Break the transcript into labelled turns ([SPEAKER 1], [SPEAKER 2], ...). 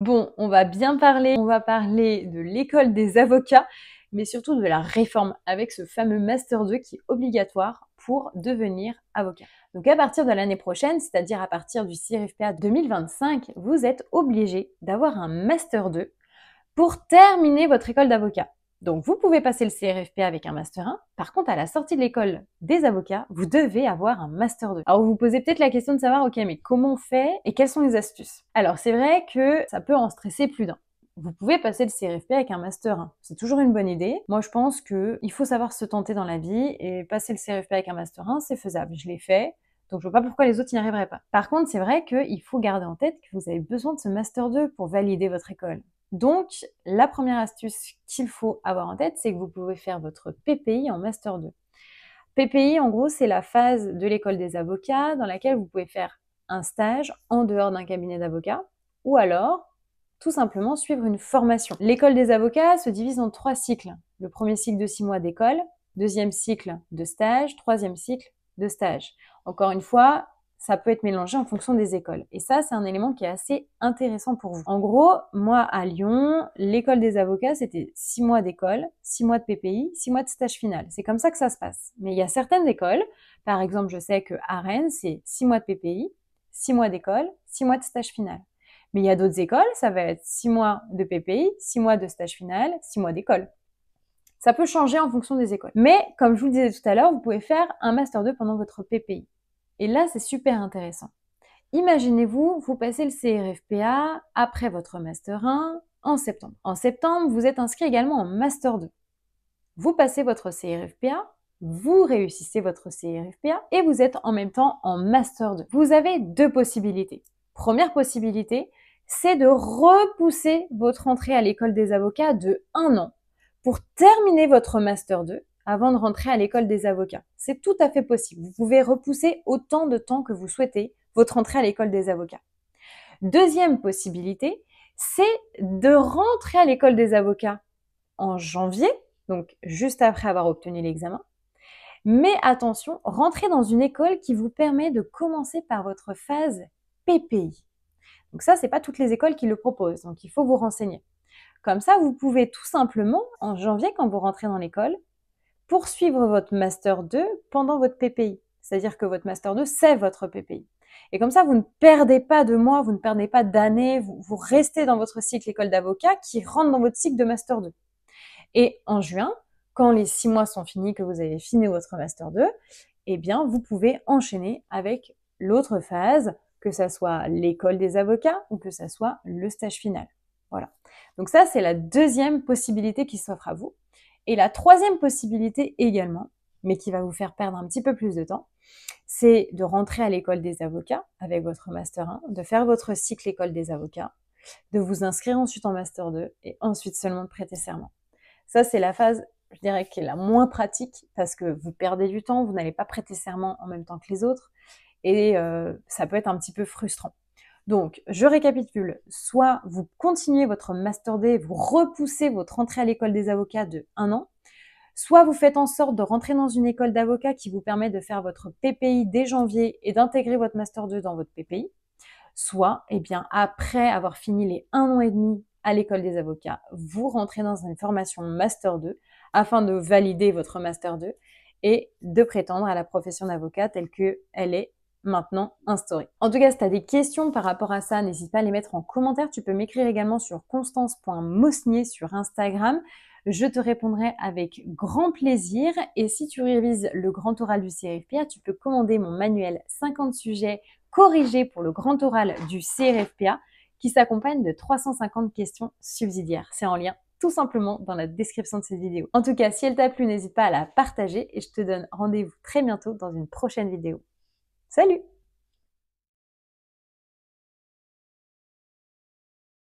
[SPEAKER 1] Bon, on va bien parler, on va parler de l'école des avocats, mais surtout de la réforme avec ce fameux Master 2 qui est obligatoire pour devenir avocat. Donc à partir de l'année prochaine, c'est-à-dire à partir du CRFPA 2025, vous êtes obligé d'avoir un Master 2 pour terminer votre école d'avocat. Donc vous pouvez passer le CRFP avec un master 1. Par contre, à la sortie de l'école des avocats, vous devez avoir un master 2. Alors vous vous posez peut-être la question de savoir, ok, mais comment on fait et quelles sont les astuces Alors c'est vrai que ça peut en stresser plus d'un vous pouvez passer le CRFP avec un master 1. C'est toujours une bonne idée. Moi, je pense qu'il faut savoir se tenter dans la vie et passer le CRFP avec un master 1, c'est faisable. Je l'ai fait. Donc, je vois pas pourquoi les autres n'y arriveraient pas. Par contre, c'est vrai qu'il faut garder en tête que vous avez besoin de ce master 2 pour valider votre école. Donc, la première astuce qu'il faut avoir en tête, c'est que vous pouvez faire votre PPI en Master 2. PPI, en gros, c'est la phase de l'école des avocats dans laquelle vous pouvez faire un stage en dehors d'un cabinet d'avocats ou alors tout simplement suivre une formation. L'école des avocats se divise en trois cycles. Le premier cycle de six mois d'école, deuxième cycle de stage, troisième cycle de stage. Encore une fois, ça peut être mélangé en fonction des écoles. Et ça, c'est un élément qui est assez intéressant pour vous. En gros, moi, à Lyon, l'école des avocats, c'était six mois d'école, six mois de PPI, six mois de stage final. C'est comme ça que ça se passe. Mais il y a certaines écoles, par exemple, je sais que à Rennes, c'est six mois de PPI, 6 mois d'école, six mois de stage final. Mais il y a d'autres écoles, ça va être six mois de PPI, six mois de stage final, six mois d'école. Ça peut changer en fonction des écoles. Mais comme je vous le disais tout à l'heure, vous pouvez faire un master 2 pendant votre PPI. Et là, c'est super intéressant. Imaginez-vous, vous passez le CRFPA après votre Master 1 en septembre. En septembre, vous êtes inscrit également en Master 2. Vous passez votre CRFPA, vous réussissez votre CRFPA et vous êtes en même temps en Master 2. Vous avez deux possibilités. Première possibilité, c'est de repousser votre entrée à l'école des avocats de un an pour terminer votre Master 2 avant de rentrer à l'école des avocats. C'est tout à fait possible. Vous pouvez repousser autant de temps que vous souhaitez votre entrée à l'école des avocats. Deuxième possibilité, c'est de rentrer à l'école des avocats en janvier, donc juste après avoir obtenu l'examen. Mais attention, rentrez dans une école qui vous permet de commencer par votre phase PPI. Donc ça, ce n'est pas toutes les écoles qui le proposent, donc il faut vous renseigner. Comme ça, vous pouvez tout simplement, en janvier, quand vous rentrez dans l'école, poursuivre votre Master 2 pendant votre PPI. C'est-à-dire que votre Master 2, c'est votre PPI. Et comme ça, vous ne perdez pas de mois, vous ne perdez pas d'années, vous, restez dans votre cycle école d'avocat qui rentre dans votre cycle de Master 2. Et en juin, quand les six mois sont finis, que vous avez fini votre Master 2, eh bien, vous pouvez enchaîner avec l'autre phase, que ça soit l'école des avocats ou que ça soit le stage final. Voilà. Donc ça, c'est la deuxième possibilité qui s'offre à vous. Et la troisième possibilité également, mais qui va vous faire perdre un petit peu plus de temps, c'est de rentrer à l'école des avocats avec votre master 1, de faire votre cycle école des avocats, de vous inscrire ensuite en master 2 et ensuite seulement de prêter serment. Ça, c'est la phase, je dirais, qui est la moins pratique parce que vous perdez du temps, vous n'allez pas prêter serment en même temps que les autres et euh, ça peut être un petit peu frustrant. Donc, je récapitule. Soit vous continuez votre Master D, vous repoussez votre entrée à l'école des avocats de un an. Soit vous faites en sorte de rentrer dans une école d'avocats qui vous permet de faire votre PPI dès janvier et d'intégrer votre Master 2 dans votre PPI. Soit, eh bien, après avoir fini les un an et demi à l'école des avocats, vous rentrez dans une formation Master 2 afin de valider votre Master 2 et de prétendre à la profession d'avocat telle qu'elle est maintenant instauré. En tout cas, si tu as des questions par rapport à ça, n'hésite pas à les mettre en commentaire. Tu peux m'écrire également sur constance.mosnier sur Instagram. Je te répondrai avec grand plaisir. Et si tu révises le grand oral du CRFPA, tu peux commander mon manuel 50 sujets corrigés pour le grand oral du CRFPA qui s'accompagne de 350 questions subsidiaires. C'est en lien tout simplement dans la description de cette vidéo. En tout cas, si elle t'a plu, n'hésite pas à la partager et je te donne rendez-vous très bientôt dans une prochaine vidéo. Salut